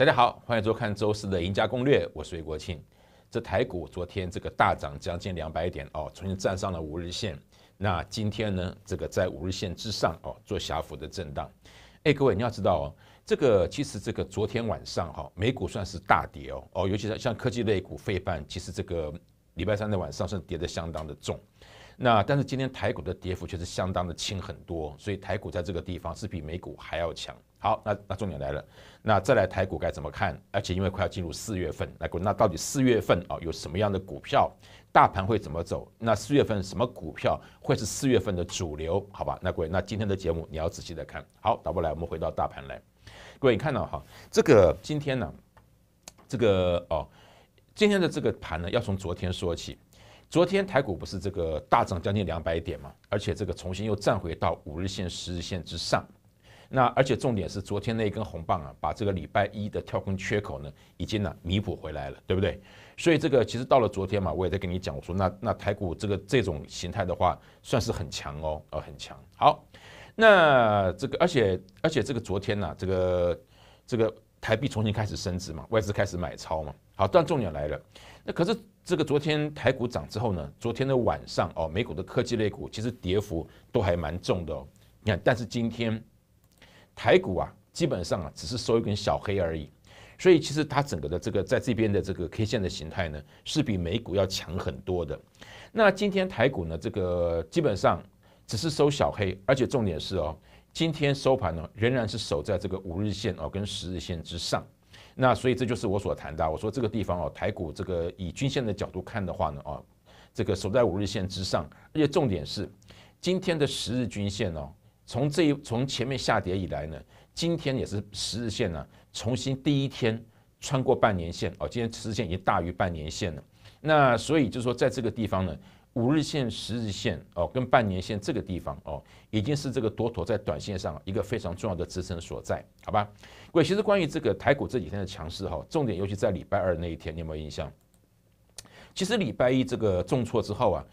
大家好，欢迎收看周四的赢家攻略，我是魏国庆。这台股昨天这个大涨将近两百点哦，重新站上了五日线。那今天呢，这个在五日线之上哦，做狭幅的震荡。哎，各位你要知道哦，这个其实这个昨天晚上哈，美股算是大跌哦哦，尤其是像科技类股费半，其实这个礼拜三的晚上是跌得相当的重。那但是今天台股的跌幅却是相当的轻很多，所以台股在这个地方是比美股还要强。好，那那重点来了，那再来台股该怎么看？而且因为快要进入四月份，那股那到底四月份啊有什么样的股票？大盘会怎么走？那四月份什么股票会是四月份的主流？好吧，那各位，那今天的节目你要仔细的看好。打过来，我们回到大盘来，各位，你看到哈，这个今天呢，这个哦，今天的这个盘呢，要从昨天说起。昨天台股不是这个大涨将近两百点嘛？而且这个重新又站回到五日线、十日线之上。那而且重点是昨天那一根红棒啊，把这个礼拜一的跳空缺口呢，已经呢弥补回来了，对不对？所以这个其实到了昨天嘛，我也在跟你讲，我说那那台股这个这种形态的话，算是很强哦，呃很强。好，那这个而且而且这个昨天呢，这个这个台币重新开始升值嘛，外资开始买超嘛。好，但重点来了，那可是这个昨天台股涨之后呢，昨天的晚上哦，美股的科技类股其实跌幅都还蛮重的哦。你看，但是今天。台股啊，基本上啊，只是收一根小黑而已，所以其实它整个的这个在这边的这个 K 线的形态呢，是比美股要强很多的。那今天台股呢，这个基本上只是收小黑，而且重点是哦，今天收盘呢，仍然是守在这个五日线哦跟十日线之上。那所以这就是我所谈的，我说这个地方哦，台股这个以均线的角度看的话呢，哦，这个守在五日线之上，而且重点是今天的十日均线哦。从这一从前面下跌以来呢，今天也是十日线呢重新第一天穿过半年线哦，今天十日线已经大于半年线了。那所以就是说，在这个地方呢，五日线、十日线哦跟半年线这个地方哦，已经是这个妥妥在短线上一个非常重要的支撑所在，好吧？各位，其实关于这个台股这几天的强势哈，重点尤其在礼拜二那一天，你有没有印象？其实礼拜一这个重挫之后啊。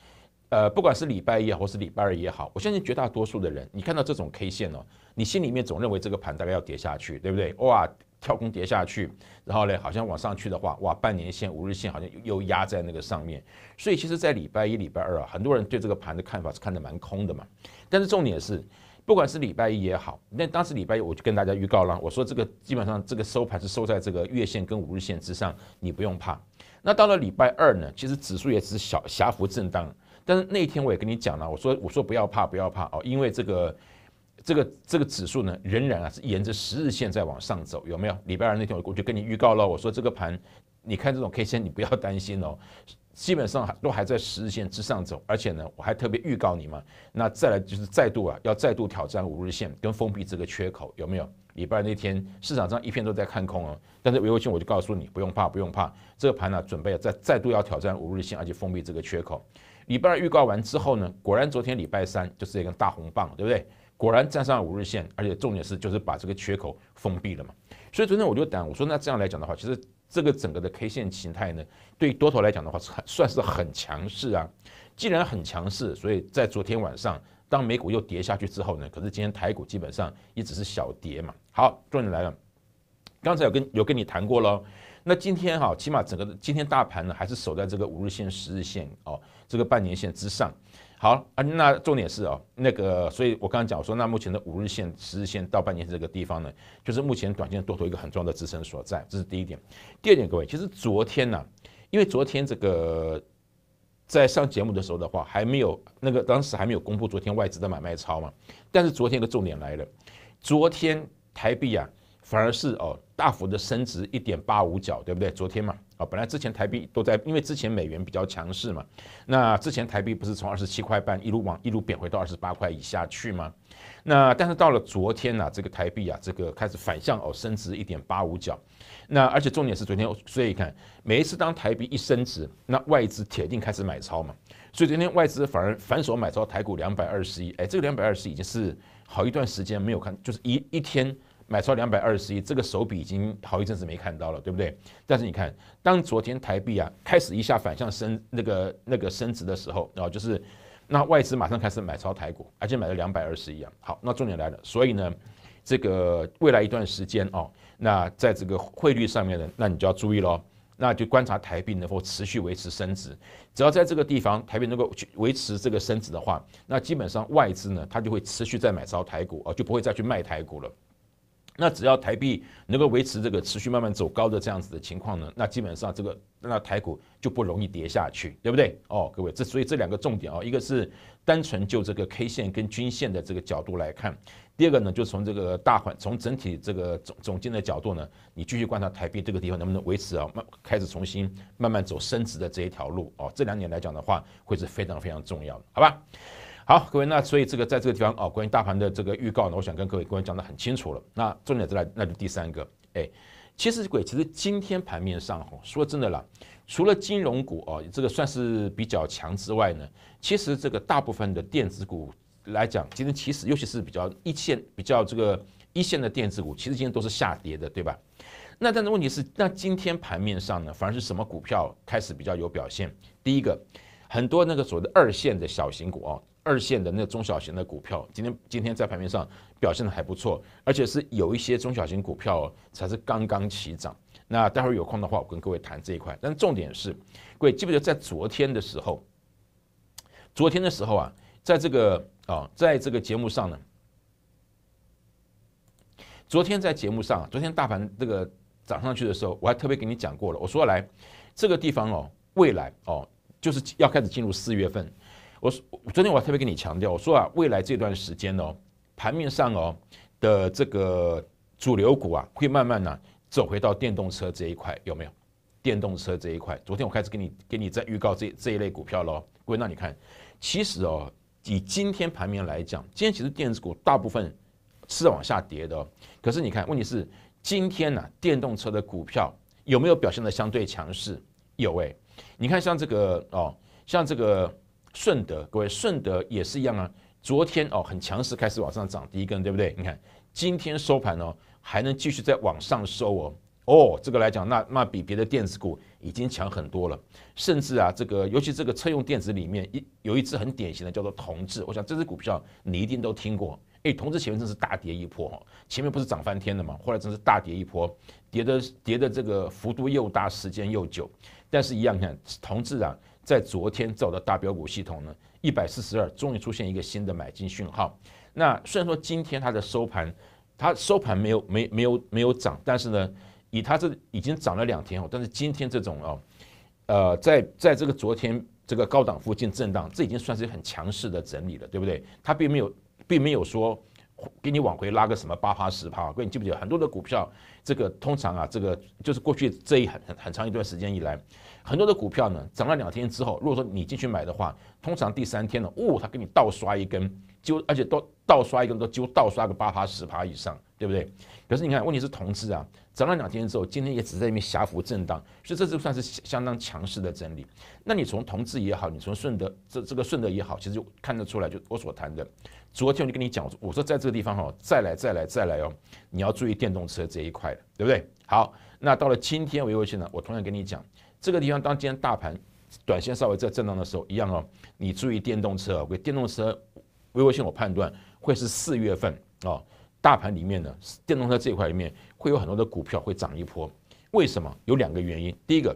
呃，不管是礼拜一或是礼拜二也好，我相信绝大多数的人，你看到这种 K 线哦，你心里面总认为这个盘大概要跌下去，对不对？哇，跳空跌下去，然后呢，好像往上去的话，哇，半年线、五日线好像又压在那个上面，所以其实，在礼拜一、礼拜二啊，很多人对这个盘的看法是看得蛮空的嘛。但是重点是，不管是礼拜一也好，那当时礼拜一我就跟大家预告了，我说这个基本上这个收盘是收在这个月线跟五日线之上，你不用怕。那到了礼拜二呢，其实指数也只是小小幅震荡。但是那一天我也跟你讲了，我说我说不要怕不要怕哦，因为这个，这个这个指数呢仍然啊是沿着十日线在往上走，有没有？礼拜二那天我就跟你预告了，我说这个盘，你看这种 K 线你不要担心哦，基本上都还在十日线之上走，而且呢我还特别预告你嘛，那再来就是再度啊要再度挑战五日线跟封闭这个缺口，有没有？礼拜二那天市场上一片都在看空哦，但是微信我就告诉你不用怕不用怕，这个盘呢准备再再度要挑战五日线，而且封闭这个缺口。礼拜二预告完之后呢，果然昨天礼拜三就是一根大红棒，对不对？果然站上五日线，而且重点是就是把这个缺口封闭了嘛。所以昨天我就讲，我说那这样来讲的话，其实这个整个的 K 线形态呢，对多头来讲的话，算算是很强势啊。既然很强势，所以在昨天晚上当美股又跌下去之后呢，可是今天台股基本上也只是小跌嘛。好，重点来了，刚才有跟有跟你谈过了。那今天哈，起码整个今天大盘呢，还是守在这个五日线、十日线哦，这个半年线之上。好啊，那重点是哦，那个，所以我刚刚讲说，那目前的五日线、十日线到半年线这个地方呢，就是目前短线多头一个很重要的支撑所在，这是第一点。第二点，各位，其实昨天呢，因为昨天这个在上节目的时候的话，还没有那个当时还没有公布昨天外资的买卖操嘛，但是昨天的重点来了，昨天台币啊。反而是哦，大幅的升值一点八五角，对不对？昨天嘛，啊，本来之前台币都在，因为之前美元比较强势嘛，那之前台币不是从二十七块半一路往一路贬回到二十八块以下去吗？那但是到了昨天呢，这个台币啊，这个开始反向哦升值一点八五角。那而且重点是昨天，所以看每一次当台币一升值，那外资铁定开始买超嘛。所以昨天外资反而反手买超台股两百二十亿，哎，这个两百二十已经是好一段时间没有看，就是一一天。买超两百二十亿，这个手笔已经好一阵子没看到了，对不对？但是你看，当昨天台币啊开始一下反向升，那个那个升值的时候，然后就是，那外资马上开始买超台股，而且买了两百二十亿啊。好，那重点来了，所以呢，这个未来一段时间哦，那在这个汇率上面呢，那你就要注意喽。那就观察台币能否持续维持升值。只要在这个地方台币能够维持这个升值的话，那基本上外资呢，它就会持续在买超台股，哦，就不会再去卖台股了。那只要台币能够维持这个持续慢慢走高的这样子的情况呢，那基本上这个那台股就不容易跌下去，对不对？哦，各位，这所以这两个重点啊，一个是单纯就这个 K 线跟均线的这个角度来看，第二个呢，就从这个大环从整体这个总总金的角度呢，你继续观察台币这个地方能不能维持啊，慢开始重新慢慢走升值的这一条路啊，这两年来讲的话，会是非常非常重要，的，好吧？好，各位，那所以这个在这个地方哦，关于大盘的这个预告呢，我想跟各位各位讲得很清楚了。那重点在那，那就第三个，哎，其实鬼，其实今天盘面上说真的啦，除了金融股哦，这个算是比较强之外呢，其实这个大部分的电子股来讲，今天其实尤其是比较一线比较这个一线的电子股，其实今天都是下跌的，对吧？那但是问题是，那今天盘面上呢，反而是什么股票开始比较有表现？第一个，很多那个所谓的二线的小型股哦。二线的那中小型的股票，今天今天在盘面上表现的还不错，而且是有一些中小型股票才是刚刚起涨。那待会儿有空的话，我跟各位谈这一块。但重点是，各位记不记得在昨天的时候？昨天的时候啊，在这个啊，在这个节目上呢，昨天在节目上，昨天大盘这个涨上去的时候，我还特别给你讲过了。我说来，这个地方哦，未来哦，就是要开始进入四月份。我说，昨天我特别跟你强调，我说啊，未来这段时间哦，盘面上哦的这个主流股啊，会慢慢呢走回到电动车这一块，有没有？电动车这一块，昨天我开始给你给你在预告这这一类股票喽。各位，那你看，其实哦，以今天盘面来讲，今天其实电子股大部分是往下跌的。可是你看，问题是今天呢，电动车的股票有没有表现的相对强势？有诶，你看像这个哦，像这个。顺德，各位，顺德也是一样啊。昨天哦，很强势开始往上涨第一根，对不对？你看今天收盘哦，还能继续再往上收哦。哦，这个来讲，那那比别的电子股已经强很多了。甚至啊，这个尤其这个车用电子里面，一有一只很典型的叫做同志，我想这只股票你一定都听过。哎，同志前面真是大跌一波，前面不是涨翻天的嘛？后来真是大跌一波，跌的跌的这个幅度又大，时间又久。但是，一样，你看同志啊。在昨天造的大标股系统呢，一百四十二终于出现一个新的买进讯号。那虽然说今天它的收盘，它收盘没有没没有没有涨，但是呢，以它这已经涨了两天哦，但是今天这种啊，呃，在在这个昨天这个高档附近震荡，这已经算是很强势的整理了，对不对？它并没有并没有说给你往回拉个什么八趴十趴。各位你记不记得很多的股票，这个通常啊，这个就是过去这一很很很长一段时间以来。很多的股票呢，涨了两天之后，如果说你进去买的话，通常第三天呢，呜，它给你倒刷一根，就而且都倒刷一根都揪倒刷个八趴十趴以上，对不对？可是你看，问题是同质啊，涨了两天之后，今天也只在一面小幅震荡，所以这就算是相当强势的整理。那你从同质也好，你从顺德这这个顺德也好，其实就看得出来，就我所谈的，昨天我就跟你讲，我说在这个地方哈，再来再来再来哦，你要注意电动车这一块，对不对？好，那到了今天维维去呢，我同样跟你讲。这个地方，当今天大盘短线稍微在震荡的时候，一样哦，你注意电动车啊，我电动车，微微信我判断会是四月份啊，大盘里面呢，电动车这块里面会有很多的股票会涨一波。为什么？有两个原因，第一个，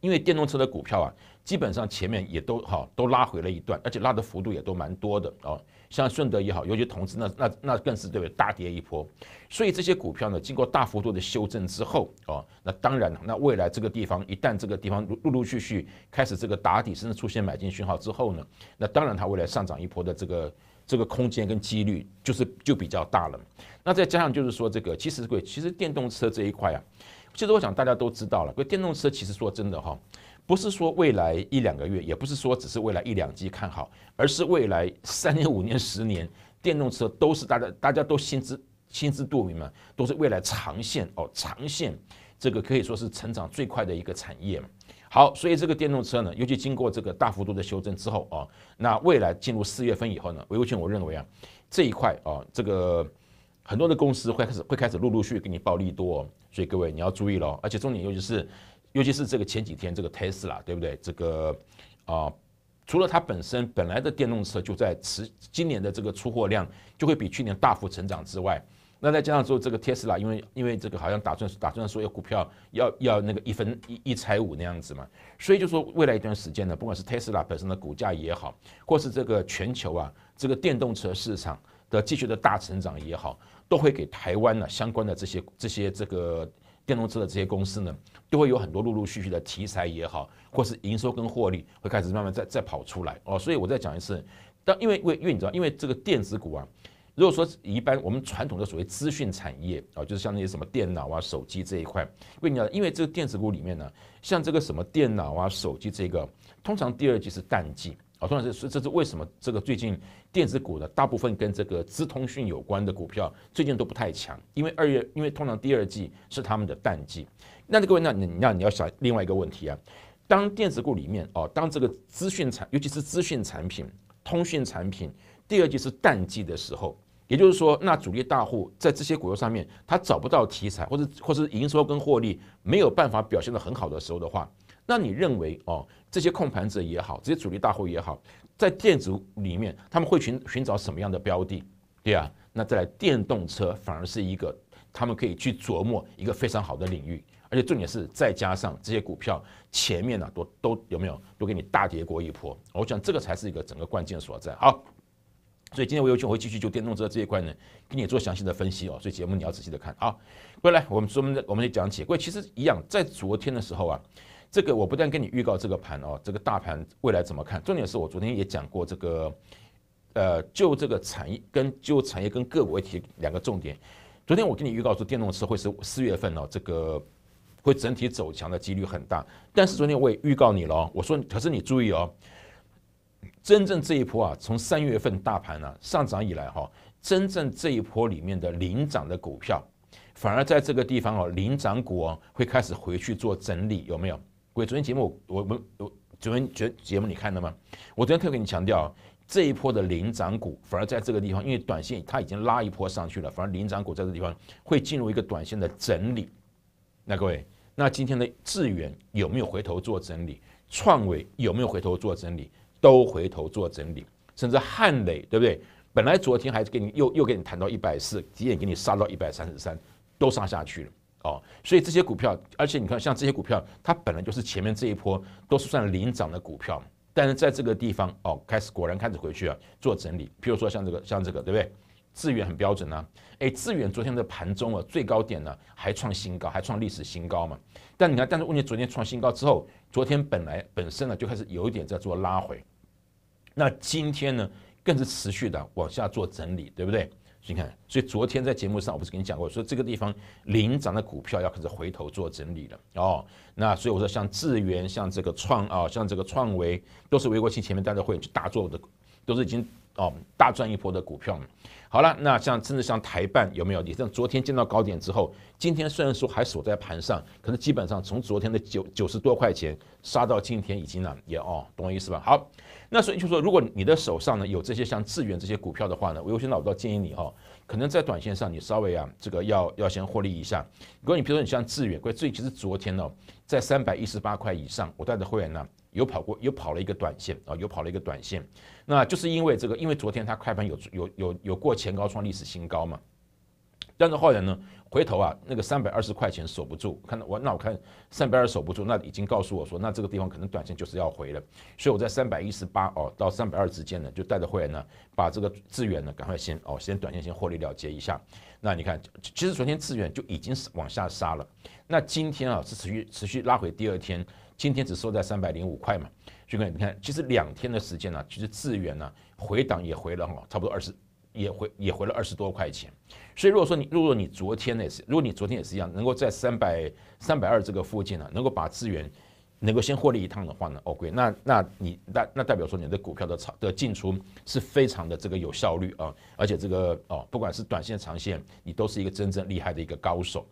因为电动车的股票啊，基本上前面也都好都拉回了一段，而且拉的幅度也都蛮多的啊。像顺德也好，尤其同梓那那那更是对对？大跌一波，所以这些股票呢，经过大幅度的修正之后，哦，那当然了，那未来这个地方一旦这个地方陆陆续续开始这个打底，甚至出现买进讯号之后呢，那当然它未来上涨一波的这个这个空间跟几率就是就比较大了。那再加上就是说这个，其实贵，其实电动车这一块啊，其实我想大家都知道了，贵电动车其实说真的哈。不是说未来一两个月，也不是说只是未来一两季看好，而是未来三年、五年、十年，电动车都是大家大家都心知心知肚明嘛，都是未来长线哦，长线这个可以说是成长最快的一个产业嘛。好，所以这个电动车呢，尤其经过这个大幅度的修正之后啊，那未来进入四月份以后呢，维友群我认为啊，这一块啊，这个很多的公司会开始会开始陆陆续给你暴利多，所以各位你要注意了，而且重点尤其是。尤其是这个前几天这个特斯拉，对不对？这个，啊，除了它本身本来的电动车就在持今年的这个出货量就会比去年大幅成长之外，那再加上说这个特斯拉，因为因为这个好像打算打算说要股票要要那个一分一一拆五那样子嘛，所以就说未来一段时间呢，不管是特斯拉本身的股价也好，或是这个全球啊这个电动车市场的继续的大成长也好，都会给台湾呢相关的这些这些这个。电动车的这些公司呢，就会有很多陆陆续续的题材也好，或是营收跟获利会开始慢慢再再跑出来哦。所以，我再讲一次，当因为为因为你知道，因为这个电子股啊，如果说一般我们传统的所谓资讯产业啊，就是像那些什么电脑啊、手机这一块，因为你知道，因为这个电子股里面呢，像这个什么电脑啊、手机这个，通常第二季是淡季。哦，通常是，这是为什么这个最近电子股的大部分跟这个资通讯有关的股票最近都不太强，因为二月，因为通常第二季是他们的淡季。那各位，那你那你要想另外一个问题啊，当电子股里面哦，当这个资讯产，尤其是资讯产品、通讯产品第二季是淡季的时候，也就是说，那主力大户在这些股票上面，他找不到题材，或者或是营收跟获利没有办法表现的很好的时候的话。那你认为哦，这些控盘者也好，这些主力大户也好，在电子里面他们会寻寻找什么样的标的，对啊？那再来电动车反而是一个他们可以去琢磨一个非常好的领域，而且重点是再加上这些股票前面呢都都有没有都给你大跌过一波，我想这个才是一个整个关键所在啊。所以今天我有机会继续就电动车这一块呢，给你做详细的分析哦。所以节目你要仔细的看啊。过来，我们我们的我们就讲解，过其实一样，在昨天的时候啊。这个我不但跟你预告这个盘哦，这个大盘未来怎么看？重点是我昨天也讲过这个，呃，就这个产业跟就产业跟个股一起两个重点。昨天我跟你预告说电动车会是四月份哦，这个会整体走强的几率很大。但是昨天我也预告你了，我说可是你注意哦，真正这一波啊，从三月份大盘呢上涨以来哈，真正这一波里面的领涨的股票，反而在这个地方哦，领涨股哦会开始回去做整理，有没有？各位，昨天节目我我们我昨天节节目你看了吗？我昨天特跟你强调，这一波的领涨股反而在这个地方，因为短线它已经拉一波上去了，反而领涨股在这个地方会进入一个短线的整理。那各位，那今天的智远有没有回头做整理？创伟有没有回头做整理？都回头做整理，甚至汉磊对不对？本来昨天还给你又又给你谈到一百四，几点给你杀到一百三十三，都杀下去了。哦，所以这些股票，而且你看，像这些股票，它本来就是前面这一波都是算领涨的股票，但是在这个地方哦，开始果然开始回去啊，做整理。譬如说像这个，像这个，对不对？资远很标准啊，哎，资远昨天在盘中啊，最高点呢还创新高，还创历史新高嘛。但你看，但是问题，昨天创新高之后，昨天本来本身呢就开始有一点在做拉回，那今天呢更是持续的往下做整理，对不对？你看，所以昨天在节目上我不是跟你讲过，说这个地方领涨的股票要开始回头做整理了哦。那所以我说像智元、像这个创啊、像这个创维，都是韦国庆前面带着会去大做的，都是已经。哦，大赚一波的股票好了，那像甚至像台办有没有？你像昨天见到高点之后，今天虽然说还锁在盘上，可能基本上从昨天的九九十多块钱杀到今天已经呢也哦，懂我意思吧？好，那所以就说，如果你的手上呢有这些像致远这些股票的话呢，我有些老道建议你哦，可能在短线上你稍微啊这个要要先获利一下。如果你比如说你像致远，贵最其实昨天呢在三百一十八块以上，我带的会员呢。有跑过，有跑了一个短线啊，有跑了一个短线，那就是因为这个，因为昨天它开盘有有有有过前高创历史新高嘛，但是后来呢，回头啊，那个三百二十块钱守不住，看到我那我看三百二守不住，那已经告诉我说，那这个地方可能短线就是要回了，所以我在三百一十八哦到三百二之间呢，就带着会员呢，把这个资源呢赶快先哦先短线先获利了结一下，那你看其实昨天资源就已经往下杀了，那今天啊是持续持续拉回，第二天。今天只收在三百零五块嘛，俊哥，你看，其实两天的时间呢，其实资源呢回档也回了，差不多二十，也回也回了二十多块钱。所以如果说你，如果你昨天呢，如果你昨天也是一样，能够在三百三百二这个附近呢，能够把资源能够先获利一趟的话呢，OK，那那你那那代表说你的股票的的进出是非常的这个有效率啊，而且这个哦，不管是短线长线，你都是一个真正厉害的一个高手。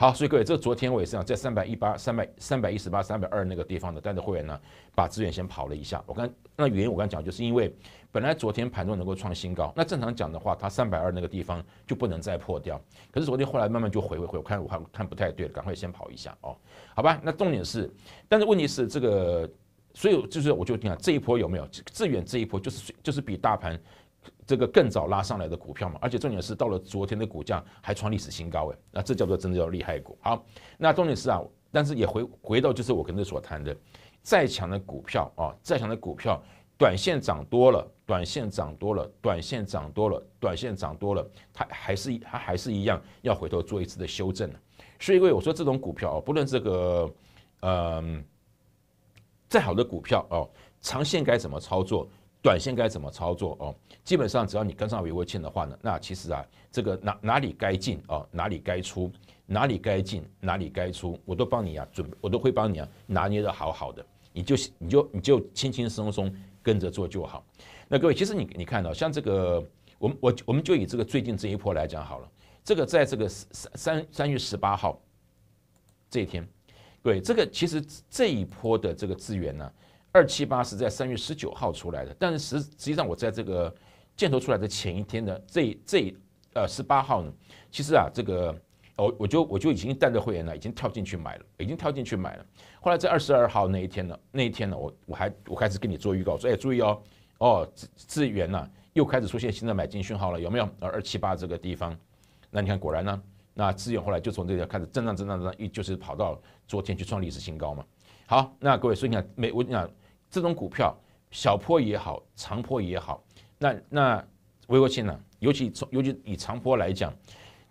好，所以各位，这昨天我也是讲在三百一八、三百三百一十八、三百二那个地方的，但是会员呢，把资源先跑了一下。我刚那原因，我刚讲就是因为本来昨天盘中能够创新高，那正常讲的话，它三百二那个地方就不能再破掉。可是昨天后来慢慢就回回回，我看武汉看不太对了，赶快先跑一下哦，好吧？那重点是，但是问题是这个，所以就是我就得你看这一波有没有志远这一波，就是就是比大盘。这个更早拉上来的股票嘛，而且重点是到了昨天的股价还创历史新高哎，那这叫做真的叫厉害股。好，那重点是啊，但是也回回到就是我刚才所谈的，再强的股票啊，再强的股票，短线涨多了，短线涨多了，短线涨多了，短线涨多了，它还是它还是一样要回头做一次的修正。所以我说这种股票啊，不论这个嗯再好的股票哦，长线该怎么操作？短线该怎么操作哦？基本上只要你跟上维国庆的话呢，那其实啊，这个哪哪里该进哦，哪里该出，哪里该进，哪里该出，我都帮你啊，准，我都会帮你啊，拿捏的好好的，你就你就你就轻轻松松跟着做就好。那各位，其实你你看到像这个，我们我我们就以这个最近这一波来讲好了，这个在这个三三三三月十八号这一天，各位，这个其实这一波的这个资源呢。二七八是在三月十九号出来的，但是实实际上我在这个箭头出来的前一天呢，这这呃十八号呢，其实啊这个我我就我就已经带着会员呢，已经跳进去买了，已经跳进去买了。后来在二十二号那一天呢，那一天呢，我我还我开始跟你做预告，说哎注意哦，哦资源呢又开始出现新的买进讯号了，有没有？二二七八这个地方，那你看果然呢，那资源后来就从这里开始震荡震荡震荡，一就是跑到昨天去创历史新高嘛。好，那各位所以看，每我讲。这种股票，小坡也好，长坡也好，那那，微国线呢？尤其从尤其以长坡来讲，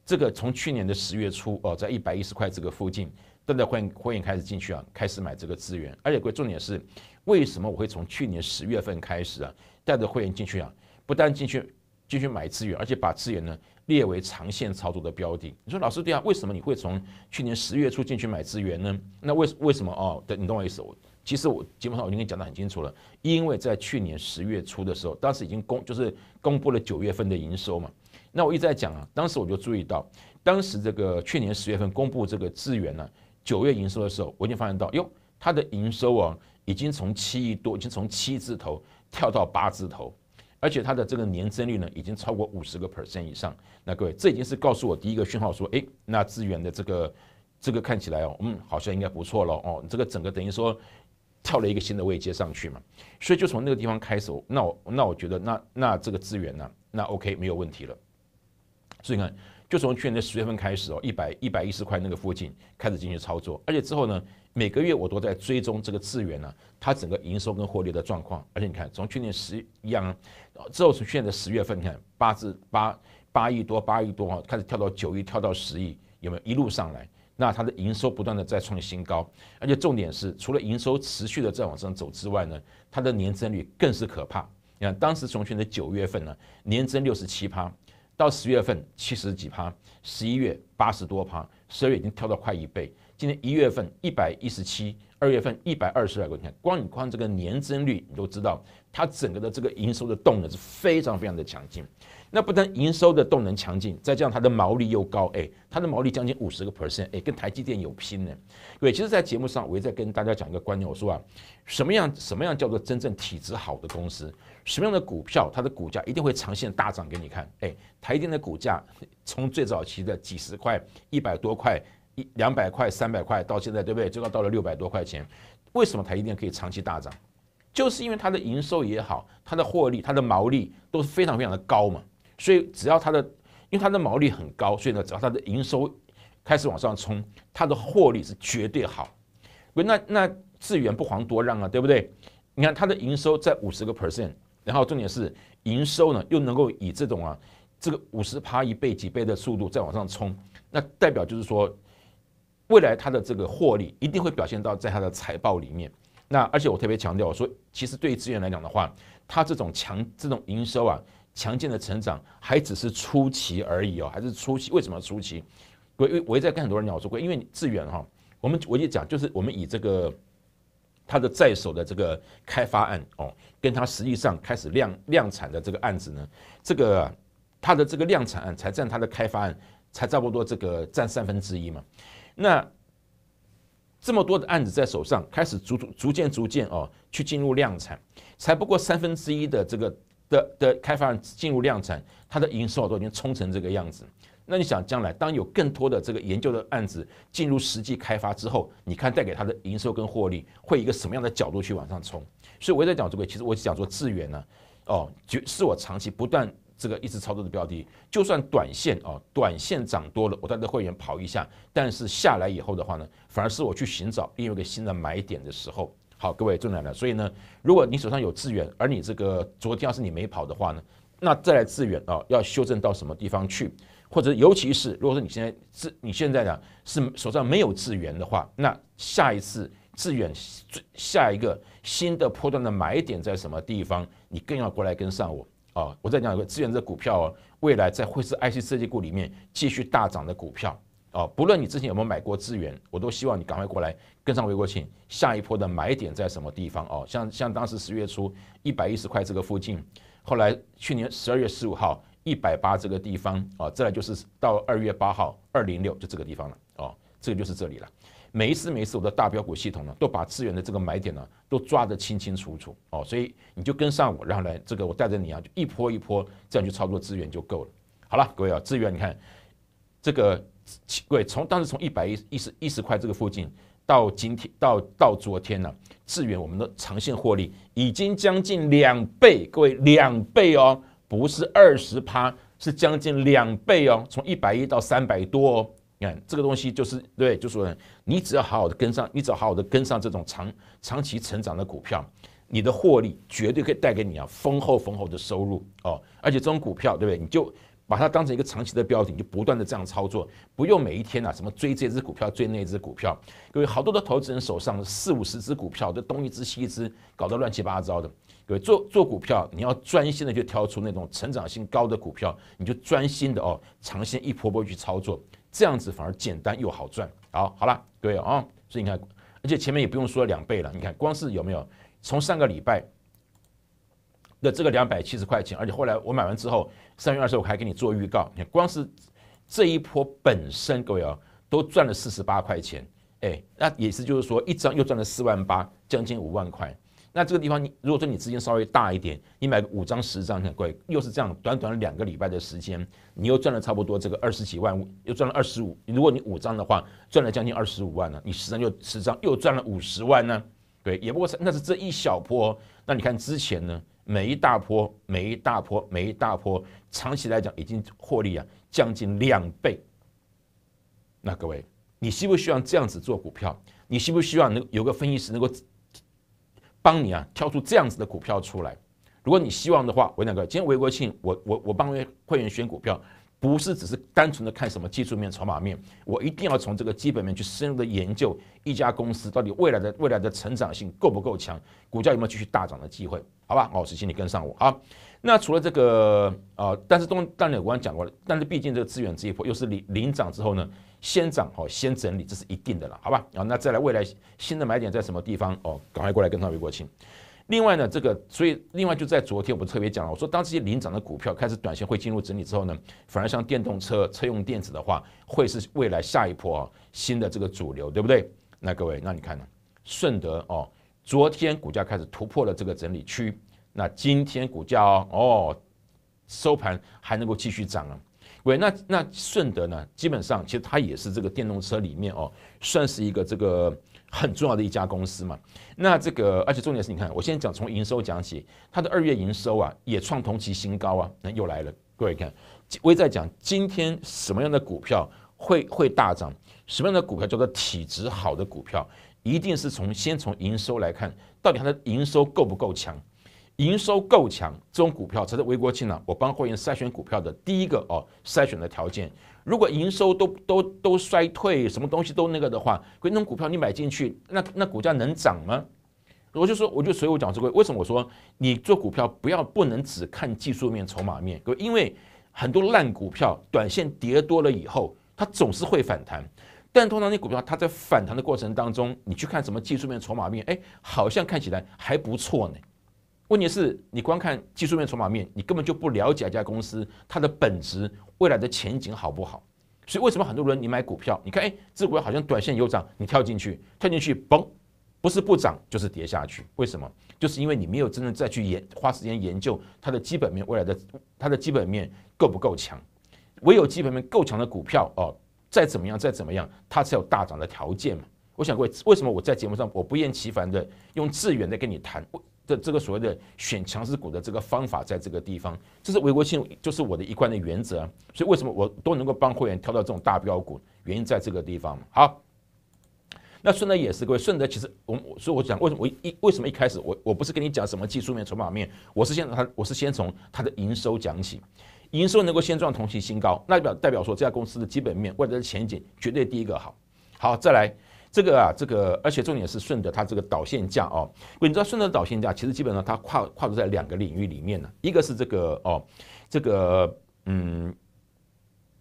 这个从去年的十月初哦，在一百一十块这个附近，都在会会员开始进去啊，开始买这个资源。而且关重点是，为什么我会从去年十月份开始啊，带着会员进去啊，不但进去进去买资源，而且把资源呢列为长线操作的标的。你说老师对啊？为什么你会从去年十月初进去买资源呢？那为为什么哦？对，你懂我意思？我。其实我基本上我已经讲得很清楚了，因为在去年十月初的时候，当时已经公就是公布了九月份的营收嘛。那我一直在讲啊，当时我就注意到，当时这个去年十月份公布这个资源呢，九月营收的时候，我已经发现到，哟，它的营收啊，已经从七亿多，已经从七字头跳到八字头，而且它的这个年增率呢，已经超过五十个 percent 以上。那各位，这已经是告诉我第一个讯号，说，哎，那资源的这个这个看起来哦，嗯，好像应该不错了哦，这个整个等于说。跳了一个新的位阶上去嘛，所以就从那个地方开始，那我那我觉得那那这个资源呢，那 OK 没有问题了。所以看，就从去年的十月份开始哦，一百一百一十块那个附近开始进行操作，而且之后呢，每个月我都在追踪这个资源呢，它整个营收跟获利的状况。而且你看，从去年十一样，之后从去年的十月份，你看八至八八亿多八亿多哈，开始跳到九亿，跳到十亿，有没有一路上来？那它的营收不断的在创新高，而且重点是，除了营收持续的在往上走之外呢，它的年增率更是可怕。你看，当时重庆的九月份呢，年增六十七趴，到十月份七十几趴，十一月八十多趴，十二月已经跳到快一倍。今年一月份一百一十七，二月份一百二十来个。你看，光你看这个年增率，你都知道它整个的这个营收的动能是非常非常的强劲。那不但营收的动能强劲，再加上它的毛利又高，哎，它的毛利将近五十个 percent，哎，跟台积电有拼呢。对，其实，在节目上我也在跟大家讲一个观念，我说啊，什么样什么样叫做真正体质好的公司？什么样的股票，它的股价一定会长线大涨给你看。哎，台积电的股价从最早期的几十块、一百多块、一两百块、三百块，到现在，对不对？最高到了六百多块钱。为什么台积电可以长期大涨？就是因为它的营收也好，它的获利、它的毛利都是非常非常的高嘛。所以，只要它的，因为它的毛利很高，所以呢，只要它的营收开始往上冲，它的获利是绝对好。那那资源不遑多让啊，对不对？你看它的营收在五十个 percent，然后重点是营收呢又能够以这种啊，这个五十趴一倍几倍的速度再往上冲，那代表就是说，未来它的这个获利一定会表现到在它的财报里面。那而且我特别强调说，其实对于资源来讲的话，它这种强这种营收啊。强劲的成长还只是初期而已哦，还是初期？为什么初期？我我也在跟很多人讲说过，因为志远哈，我们我也讲，就是我们以这个他的在手的这个开发案哦，跟他实际上开始量量产的这个案子呢，这个他的这个量产案才占他的开发案才差不多这个占三分之一嘛。那这么多的案子在手上，开始逐逐渐逐渐哦，去进入量产，才不过三分之一的这个。的的开发进入量产，它的营收都已经冲成这个样子。那你想将来当有更多的这个研究的案子进入实际开发之后，你看带给它的营收跟获利会一个什么样的角度去往上冲？所以我在讲这个，其实我讲说资源呢，哦，就是我长期不断这个一直操作的标的，就算短线哦，短线涨多了，我带着会员跑一下，但是下来以后的话呢，反而是我去寻找另外一个新的买点的时候。好，各位重要的，所以呢，如果你手上有资源，而你这个昨天要是你没跑的话呢，那再来资源啊，要修正到什么地方去？或者，尤其是如果说你现在资，你现在呢是手上没有资源的话，那下一次资源最下一个新的波段的买点在什么地方？你更要过来跟上我啊！我再讲一个资源这股票啊，未来在惠氏 IC 设计股里面继续大涨的股票啊，不论你之前有没有买过资源，我都希望你赶快过来。跟上韦国庆，下一波的买点在什么地方哦？像像当时十月初一百一十块这个附近，后来去年十二月十五号一百八这个地方哦，再来就是到二月八号二零六就这个地方了哦，这个就是这里了。每一次每一次我的大标股系统呢，都把资源的这个买点呢都抓得清清楚楚哦，所以你就跟上我，然后来这个我带着你啊，就一波一波这样去操作资源就够了。好了，各位啊，资源你看这个，各位从当时从一百一十、一十块这个附近。到今天，到到昨天呢，致远我们的长线获利已经将近两倍，各位两倍哦，不是二十趴，是将近两倍哦，从一百一到三百多哦，你看这个东西就是对，就说你只要好好的跟上，你只要好好的跟上这种长长期成长的股票，你的获利绝对可以带给你啊丰厚丰厚的收入哦，而且这种股票对不对？你就。把它当成一个长期的标的，就不断的这样操作，不用每一天呐，什么追这只股票追那只股票。各位，好多的投资人手上四五十只股票，这东一只西一只，搞得乱七八糟的。各位，做做股票你要专心的去挑出那种成长性高的股票，你就专心的哦，长线一波波去操作，这样子反而简单又好赚。好好了，各位啊，所以你看，而且前面也不用说两倍了，你看光是有没有从上个礼拜。那这个两百七十块钱，而且后来我买完之后，三月二十五还给你做预告。你看，光是这一波本身，各位啊，都赚了四十八块钱。哎，那也是，就是说一张又赚了四万八，将近五万块。那这个地方，你如果说你资金稍微大一点，你买五张、十张，各位又是这样，短短两个礼拜的时间，你又赚了差不多这个二十几万，又赚了二十五。如果你五张的话，赚了将近二十五万呢，你十张又十张又赚了五十万呢。对，也不过是那是这一小波。那你看之前呢？每一大波，每一大波，每一大波，长期来讲已经获利啊，将近两倍。那各位，你希不希望这样子做股票？你希不希望能有个分析师能够帮你啊，挑出这样子的股票出来？如果你希望的话，我两个今天韦国庆，我我我帮会员选股票，不是只是单纯的看什么技术面、筹码面，我一定要从这个基本面去深入的研究一家公司到底未来的未来的成长性够不够强，股价有没有继续大涨的机会。好吧，哦，石请你跟上我啊。那除了这个，呃，但是东，当然我刚讲过了，但是毕竟这个资源这一波又是领领涨之后呢，先涨，哦，先整理，这是一定的了，好吧？啊，那再来，未来新的买点在什么地方？哦，赶快过来跟上韦国清。另外呢，这个，所以另外就在昨天，我们特别讲了，我说当这些领涨的股票开始短线会进入整理之后呢，反而像电动车、车用电子的话，会是未来下一波新的这个主流，对不对？那各位，那你看呢？顺德哦。昨天股价开始突破了这个整理区，那今天股价哦，收盘还能够继续涨啊！喂，那那顺德呢？基本上其实它也是这个电动车里面哦，算是一个这个很重要的一家公司嘛。那这个而且重点是，你看，我现在讲从营收讲起，它的二月营收啊也创同期新高啊，那又来了。各位看，我也在讲今天什么样的股票会会大涨，什么样的股票叫做体质好的股票。一定是从先从营收来看，到底它的营收够不够强？营收够强，这种股票才是微国庆呢。我帮会员筛选股票的第一个哦，筛选的条件，如果营收都都都衰退，什么东西都那个的话，那种股票你买进去，那那股价能涨吗？我就说，我就所以我讲这个，为什么我说你做股票不要不能只看技术面、筹码面，各位，因为很多烂股票短线跌多了以后，它总是会反弹。但通常，你股票它在反弹的过程当中，你去看什么技术面、筹码面，哎，好像看起来还不错呢。问题是，你光看技术面、筹码面，你根本就不了解一家公司它的本质、未来的前景好不好。所以，为什么很多人你买股票，你看哎，这股票好像短线有涨，你跳进去，跳进去，嘣，不是不涨就是跌下去。为什么？就是因为你没有真正再去研花时间研究它的基本面未来的它的基本面够不够强。唯有基本面够强的股票哦。再怎么样，再怎么样，它才有大涨的条件嘛？我想各位，为什么我在节目上我不厌其烦的用致远的跟你谈的这个所谓的选强势股的这个方法，在这个地方，这是韦国庆就是我的一贯的原则，所以为什么我都能够帮会员挑到这种大标股，原因在这个地方嘛。好，那顺德也是各位，顺德其实我所以我想，为什么我一为什么一开始我我不是跟你讲什么技术面、筹码面，我是先他我是先从它的营收讲起。营收能够先创同期新高，那表代表说这家公司的基本面未来的前景绝对第一个好。好，再来这个啊，这个而且重点是顺着它这个导线架哦。你知道顺着导线架其实基本上它跨跨度在两个领域里面呢，一个是这个哦，这个嗯，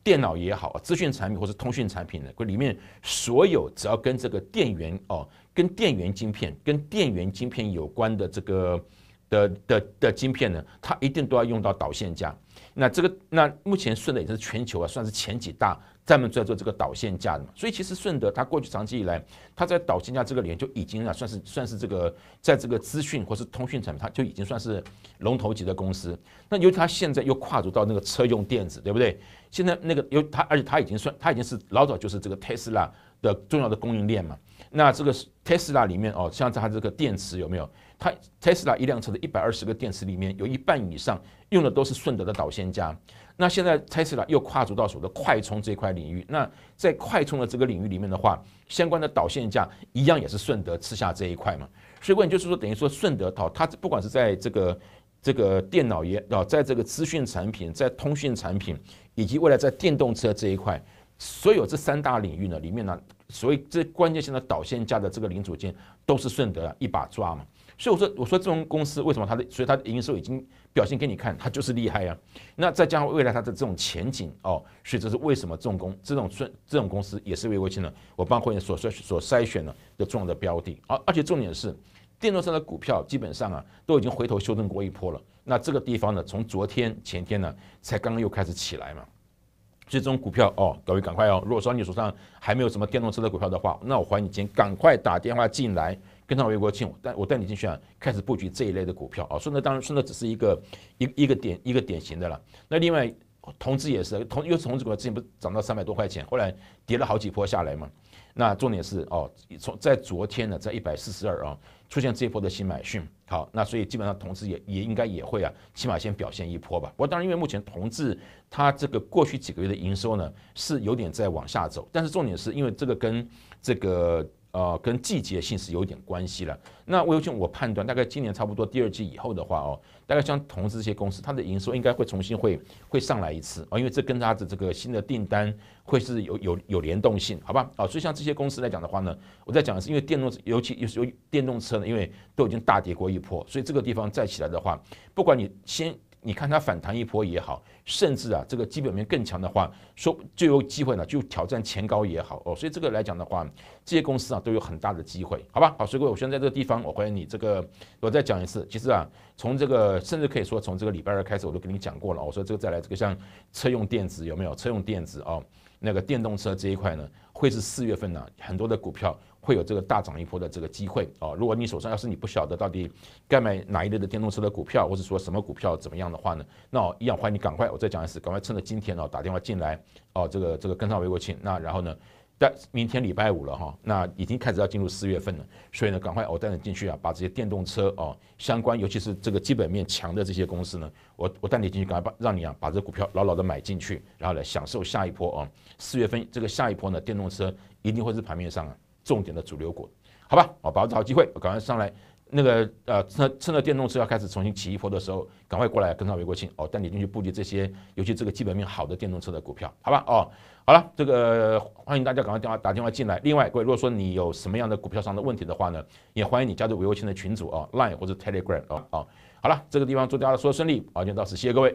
电脑也好啊，资讯产品或者通讯产品的里面所有只要跟这个电源哦，跟电源晶片、跟电源晶片有关的这个的的的晶片呢，它一定都要用到导线架。那这个那目前顺德也是全球啊，算是前几大专门在做这个导线架的嘛。所以其实顺德它过去长期以来，它在导线架这个里面就已经啊，算是算是这个在这个资讯或是通讯产品，它就已经算是龙头级的公司。那尤其它现在又跨入到那个车用电子，对不对？现在那个有它，而且它已经算，它已经是老早就是这个特斯拉的重要的供应链嘛。那这个特斯拉里面哦，像它这个电池有没有？它特斯拉一辆车的一百二十个电池里面有一半以上用的都是顺德的导线架，那现在特斯拉又跨足到所谓的快充这块领域，那在快充的这个领域里面的话，相关的导线架一样也是顺德吃下这一块嘛。所以关键就是说，等于说顺德哦，它不管是在这个这个电脑业啊，在这个资讯产品、在通讯产品，以及未来在电动车这一块，所有这三大领域呢里面呢，所谓这关键性的导线架的这个零组件都是顺德一把抓嘛。所以我说，我说这种公司为什么它的，所以它的营收已经表现给你看，它就是厉害呀。那再加上未来它的这种前景哦，所以这是为什么这种公、这种这这种公司也是魏国庆呢？我帮会员所筛、所筛选的重要的标的。而而且重点是，电动车的股票基本上啊都已经回头修正过一波了。那这个地方呢，从昨天前天呢才刚刚又开始起来嘛。所以这种股票哦，各位赶快哦，如果说你手上还没有什么电动车的股票的话，那我还你钱，赶快打电话进来。跟上维国庆，带我带你进去啊，开始布局这一类的股票啊。顺那当然，顺那只是一个一一个典一个典型的了。那另外，同志也是同，因为这个之前不是涨到三百多块钱，后来跌了好几波下来嘛。那重点是哦，从在昨天呢，在一百四十二啊出现这一波的新买讯。好，那所以基本上同志也也应该也会啊，起码先表现一波吧。不过当然，因为目前同志它这个过去几个月的营收呢是有点在往下走，但是重点是因为这个跟这个。呃，跟季节性是有点关系了。那我有句我判断，大概今年差不多第二季以后的话哦，大概像同资这些公司，它的营收应该会重新会会上来一次啊，因为这跟它的这个新的订单会是有有有联动性，好吧？哦，所以像这些公司来讲的话呢，我在讲的是，因为电动，尤其有有电动车呢，因为都已经大跌过一波，所以这个地方再起来的话，不管你先。你看它反弹一波也好，甚至啊，这个基本面更强的话，说就有机会呢，就挑战前高也好哦。所以这个来讲的话，这些公司啊都有很大的机会，好吧？好，所以我现在这个地方，我怀疑你这个，我再讲一次，其实啊，从这个甚至可以说从这个礼拜二开始，我都跟你讲过了，我说这个再来这个像车用电子有没有？车用电子哦，那个电动车这一块呢，会是四月份呢很多的股票。会有这个大涨一波的这个机会哦。如果你手上要是你不晓得到底该买哪一类的电动车的股票，或者说什么股票怎么样的话呢，那一样欢迎你赶快。我再讲一次，赶快趁着今天哦打电话进来哦，这个这个跟上魏国庆，那然后呢，但明天礼拜五了哈，那已经开始要进入四月份了，所以呢，赶快我带你进去啊，把这些电动车哦相关，尤其是这个基本面强的这些公司呢，我我带你进去，赶快把让你啊把这股票牢牢的买进去，然后来享受下一波啊四月份这个下一波呢，电动车一定会是盘面上啊。重点的主流股，好吧，哦，把握好机会，赶快上来，那个，呃，趁趁着电动车要开始重新起一波的时候，赶快过来跟上韦国庆，哦，带你进去布局这些，尤其这个基本面好的电动车的股票，好吧，哦，好了，这个欢迎大家赶快电话打电话进来，另外各位如果说你有什么样的股票上的问题的话呢，也欢迎你加入韦国庆的群组哦 l i n e 或者 Telegram 哦哦。好了，这个地方祝大家说顺利，好，今天到此，谢谢各位。